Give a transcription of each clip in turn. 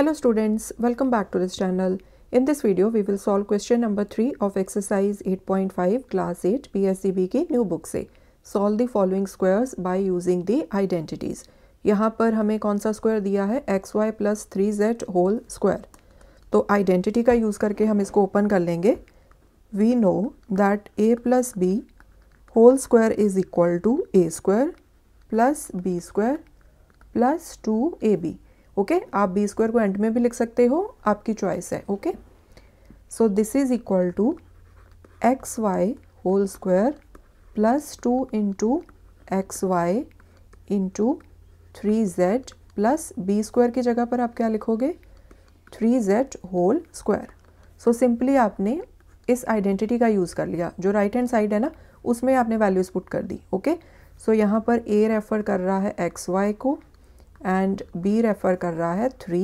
Hello students, welcome back to this channel. In this video, we will solve question number 3 of exercise 8.5 class 8 PSCB की new book से. Solve the following squares by using the identities. यहाँ पर हमें कौन सा square दिया है X Y plus three Z whole square तो आइडेंटिटी का यूज़ करके हम इसको ओपन कर लेंगे we know that A plus B whole square is equal to A square plus B square plus two A B okay आप B square को end में भी लिख सकते हो आपकी चॉइस है okay so this is equal to x Y whole square plus two into X Y into three Z plus B square की जगह पर आप क्या लिखोगे three Z whole square so simply आपने इस आइडेंटिटी का यूज़ कर लिया जो राइट हैंड साइड है ना उसमें आपने वैल्यूज़ पुट कर दी ओके सो so, यहाँ पर ए रेफर कर रहा है एक्स वाई को एंड बी रेफ़र कर रहा है थ्री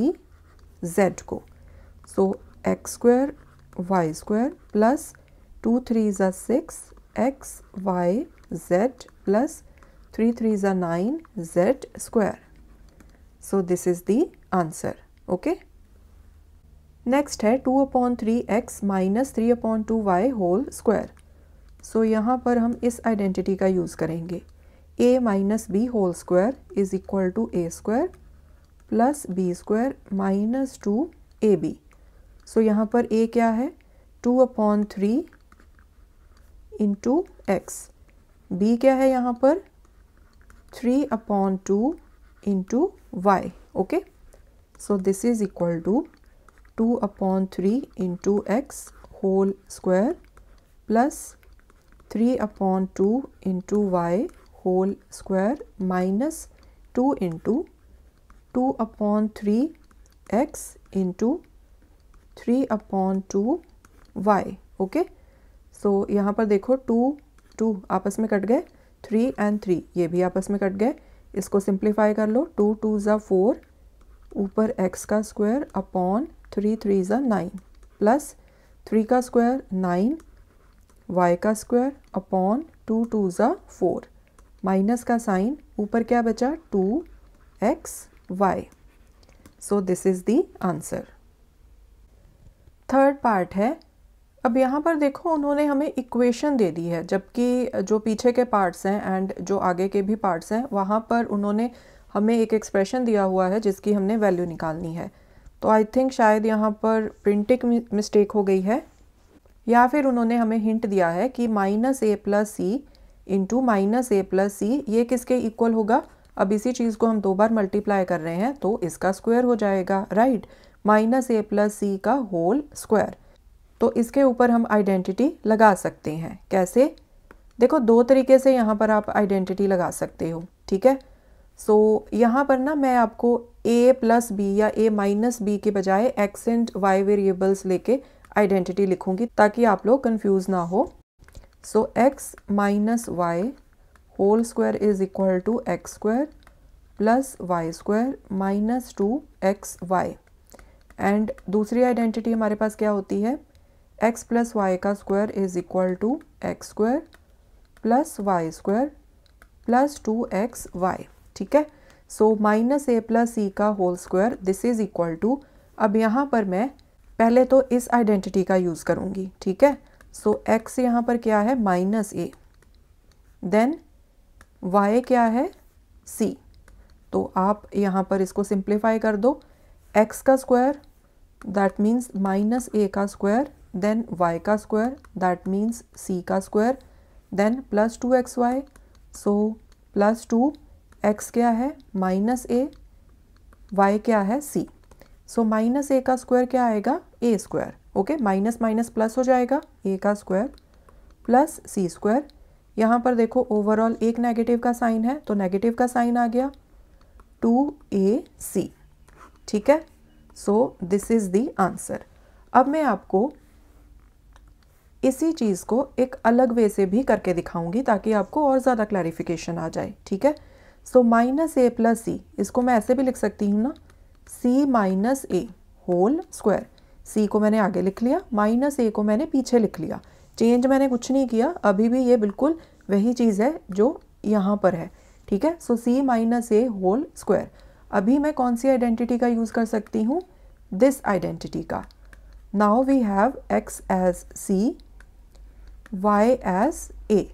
जेड को so x square Y square plus two three ज़ा six X Y Z plus three three ज़ा nine Z square so this is the answer okay next है two upon three X minus three upon two Y whole square so यहाँ पर हम इस identity का use करेंगे A minus B whole square is equal to A square plus B square minus two A B so यहाँ पर A क्या है two upon three into X B क्या है यहाँ पर three upon two into Y okay so this is equal to two upon three into X whole square plus three upon two into Y whole square minus two into two upon three X into three upon two Y okay so यहाँ पर देखो to to आपस में cut गए three and three ये भी आपस में कट गए इसको सिंप्लीफाई कर लो टू टू ज़ा फोर ऊपर एक्स का स्क्वायर अपॉन थ्री थ्री ज़ा नाइन प्लस थ्री का स्क्वायर नाइन वाई का स्क्वायर अपॉन टू टू ज़ा फोर माइनस का साइन ऊपर क्या बचा two x Y so this is the answer third part है अब यहाँ पर देखो उन्होंने हमें इक्वेशन दे दी है जबकि जो पीछे के पार्ट्स हैं एंड जो आगे के भी पार्ट्स हैं वहाँ पर उन्होंने हमें एक एक्सप्रेशन दिया हुआ है जिसकी हमने वैल्यू निकालनी है तो आई थिंक शायद यहाँ पर प्रिंटिंग मिस्टेक हो गई है या फिर उन्होंने हमें हिंट दिया है कि minus A plus C into minus A plus C ये किसके इक्वल होगा अब इसी चीज़ को हम दो बार मल्टीप्लाई कर रहे हैं तो इसका स्क्वायर हो जाएगा right minus A plus C का होल स्क्वायर तो इसके ऊपर हम आइडेंटिटी लगा सकते हैं कैसे देखो दो तरीके से यहाँ पर आप आइडेंटिटी लगा सकते हो ठीक है सो so, यहाँ पर ना मैं आपको ए प्लस बी या ए माइनस बी के बजाय एक्सेंट वाई वेरिएबल्स लेके आइडेंटिटी लिखूंगी ताकि आप लोग कंफ्यूज ना हो so X minus Y whole square is equal to X square plus Y square minus two x Y and दूसरी आइडेंटिटी हमारे पास क्या होती है एक्स प्लस वाई का square is equal to X square plus Y square plus two x Y ठीक है so minus A plus C का whole square this is equal to अब यहाँ पर मैं पहले तो इस आइडेंटिटी का यूज़ करूँगी ठीक है सो so, x यहाँ पर क्या है माइनस ए देन y क्या है c तो आप यहाँ पर इसको सिंप्लीफाई कर दो x का square that means minus A का स्क्वायर देन y का स्क्वायर दैट मीन्स c का square then plus two x Y so plus two X क्या है माइनस ए वाई क्या है सी सो माइनस ए का स्क्वायर क्या आएगा a square okay minus minus plus हो जाएगा ए का स्क्वायर प्लस सी स्क्वायर यहाँ पर देखो ओवरऑल एक नेगेटिव का साइन है तो नेगेटिव का साइन आ गया टू ए सी ठीक है so this is the answer अब मैं आपको इसी चीज़ को एक अलग वे से भी करके दिखाऊंगी ताकि आपको और ज़्यादा क्लैरिफिकेशन आ जाए ठीक है सो माइनस ए प्लस सी इसको मैं ऐसे भी लिख सकती हूँ ना c minus a whole square c को मैंने आगे लिख लिया माइनस ए को मैंने पीछे लिख लिया चेंज मैंने कुछ नहीं किया अभी भी ये बिल्कुल वही चीज़ है जो यहाँ पर है ठीक है so c minus a whole square अभी मैं कौन सी आइडेंटिटी का यूज़ कर सकती हूँ दिस आइडेंटिटी का now we have x as c y as a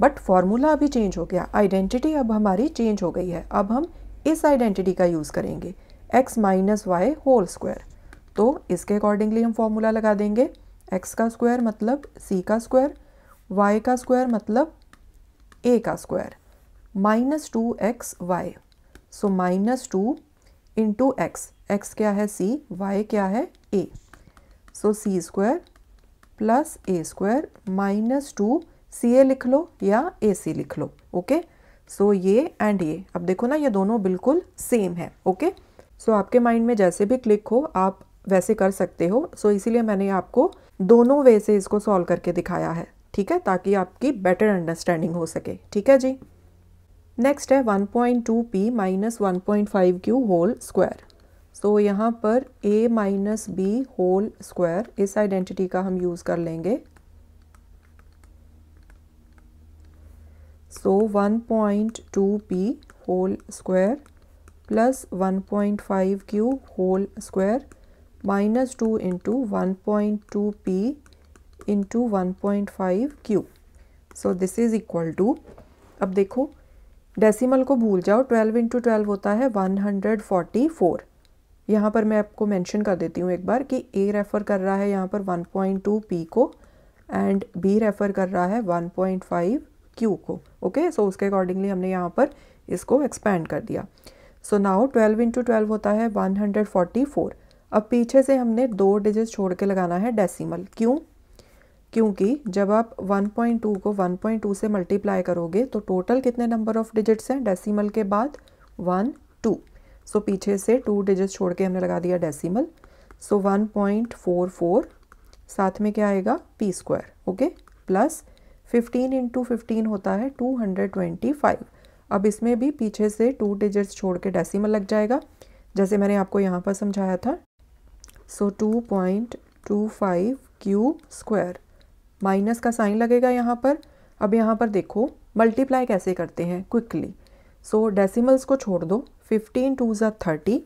but formula अभी चेंज हो गया आइडेंटिटी अब हमारी चेंज हो गई है अब हम इस आइडेंटिटी का यूज़ करेंगे x minus Y whole square तो इसके अकॉर्डिंगली हम फॉर्मूला लगा देंगे एक्स का स्क्वायर मतलब सी का स्क्वायर वाई का स्क्वायर मतलब ए का square minus two x Y so minus two into x x क्या है सी वाई क्या है a so c square plus a square minus two c a लिख लो या ए सी लिख लो ओके सो ये एंड ये अब देखो ना ये दोनों बिल्कुल सेम है ओके सो आपके माइंड में जैसे भी क्लिक हो आप वैसे कर सकते हो सो इसीलिए मैंने आपको दोनों वे से इसको सॉल्व करके दिखाया है ठीक है ताकि आपकी बेटर अंडरस्टैंडिंग हो सके ठीक है जी नेक्स्ट है 1.2p point two p minus one q whole square so यहाँ पर a minus B whole square इस आइडेंटिटी का हम यूज़ कर लेंगे so one point two p whole square plus one point five q whole square minus two into one point two p into one point five q so this is equal to अब देखो decimal को भूल जाओ twelve into twelve होता है one hundred forty four यहाँ पर मैं आपको मैंशन कर देती हूँ एक बार कि ए रेफ़र कर रहा है यहाँ पर वन पॉइंट टू पी को एंड बी रेफ़र कर रहा है वन पॉइंट फाइव क्यू को ओके सो उसके अकॉर्डिंगली हमने यहाँ पर इसको एक्सपेंड कर दिया सो नाओ ट्वेल्व इंटू ट्वेल्व होता है वन हंड्रेड फोर्टी फोर अब पीछे से हमने दो डिजिट छोड़ के लगाना है डेसिमल क्यों क्योंकि जब आप 1.2 को 1.2 से मल्टीप्लाई करोगे तो टोटल कितने नंबर ऑफ डिजिट्स हैं डेसिमल के बाद वन टू सो पीछे से टू डिजिट छोड़ के हमने लगा दिया decimal so one point four four साथ में क्या आएगा p square okay plus fifteen into fifteen होता है टू हंड्रेड ट्वेंटी फाइव अब इसमें भी पीछे से टू डिजिट्स छोड़ के डेसिमल लग जाएगा जैसे मैंने आपको यहाँ पर समझाया था so two point two five q square minus का साइन लगेगा यहाँ पर अब यहाँ पर देखो मल्टीप्लाई कैसे करते हैं क्विकली सो डेसिमल्स को छोड़ दो फिफ्टीन टू ज़ा थर्टी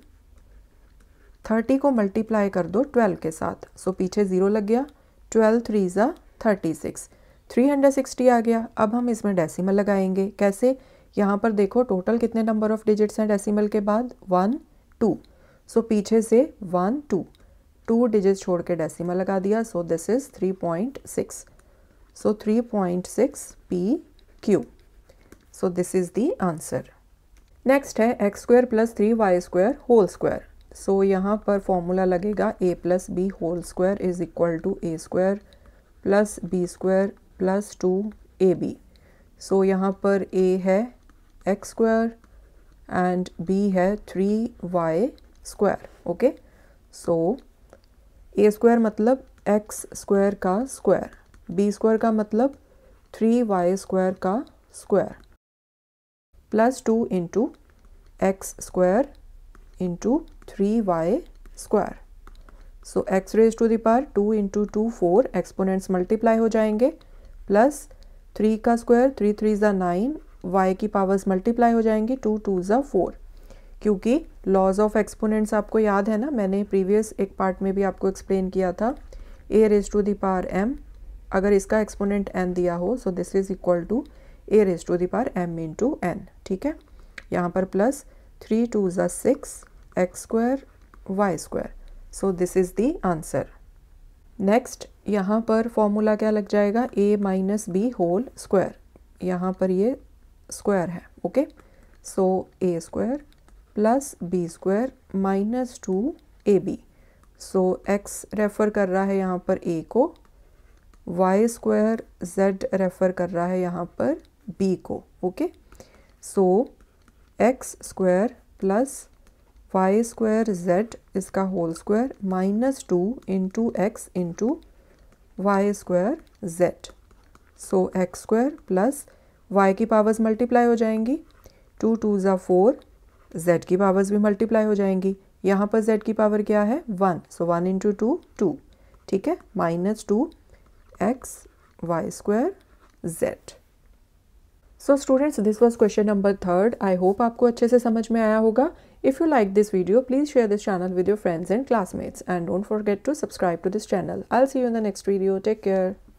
थर्टी को मल्टीप्लाई कर दो ट्वेल्व के साथ सो so, पीछे ज़ीरो लग गया ट्वेल्व थ्री ज़ा thirty six three hundred sixty आ गया अब हम इसमें डेसिमल लगाएंगे कैसे यहाँ पर देखो टोटल कितने नंबर ऑफ डिजिट्स हैं डेसिमल के बाद वन टू सो पीछे से वन टू टू डिजिट छोड़ के डेसीमल लगा दिया so this is three point six so three point six p q so this is the answer next है x square plus three y square whole square so यहाँ पर formula लगेगा a plus B whole square is equal to A square plus B square plus two A B so यहाँ पर a है x square and b है three y square okay so a square मतलब x square का square b square का मतलब three y square का square plus two into x square into three y square so x raise to the power two into two four exponents multiply हो जाएंगे plus three का square three three ज़ा nine y की powers multiply हो जाएंगी two two ज़ा four क्योंकि laws of exponents आपको याद है ना मैंने प्रीवियस एक पार्ट में भी आपको एक्सप्लेन किया था a raise to the power m अगर इसका एक्सपोनेंट एन दिया हो so this is equal to a raise to the power m into n ठीक है यहाँ पर प्लस थ्री टू जिक्स six x square Y square so this is the answer next यहाँ पर फॉर्मूला क्या लग जाएगा a minus B whole square यहाँ पर ये स्क्वायर है okay so a square plus B square minus two A B so x refer कर रहा है यहाँ पर ए को वाई स्क्वायर जेड रेफ़र कर रहा है यहाँ पर बी को okay so x square plus Y square z इसका whole square minus two into x into y square z so x square plus y की पावर्स मल्टीप्लाई हो जाएंगी टू टू ज़ा फोर z की पावर्स भी multiply हो जाएंगी यहाँ पर z की पावर क्या है one so one into two two ठीक है minus two x y square z so students this was question number third I hope आपको अच्छे से समझ में आया होगा if you like this video please share this channel with your friends and classmates and don't forget to subscribe to this channel I see you in the next video take care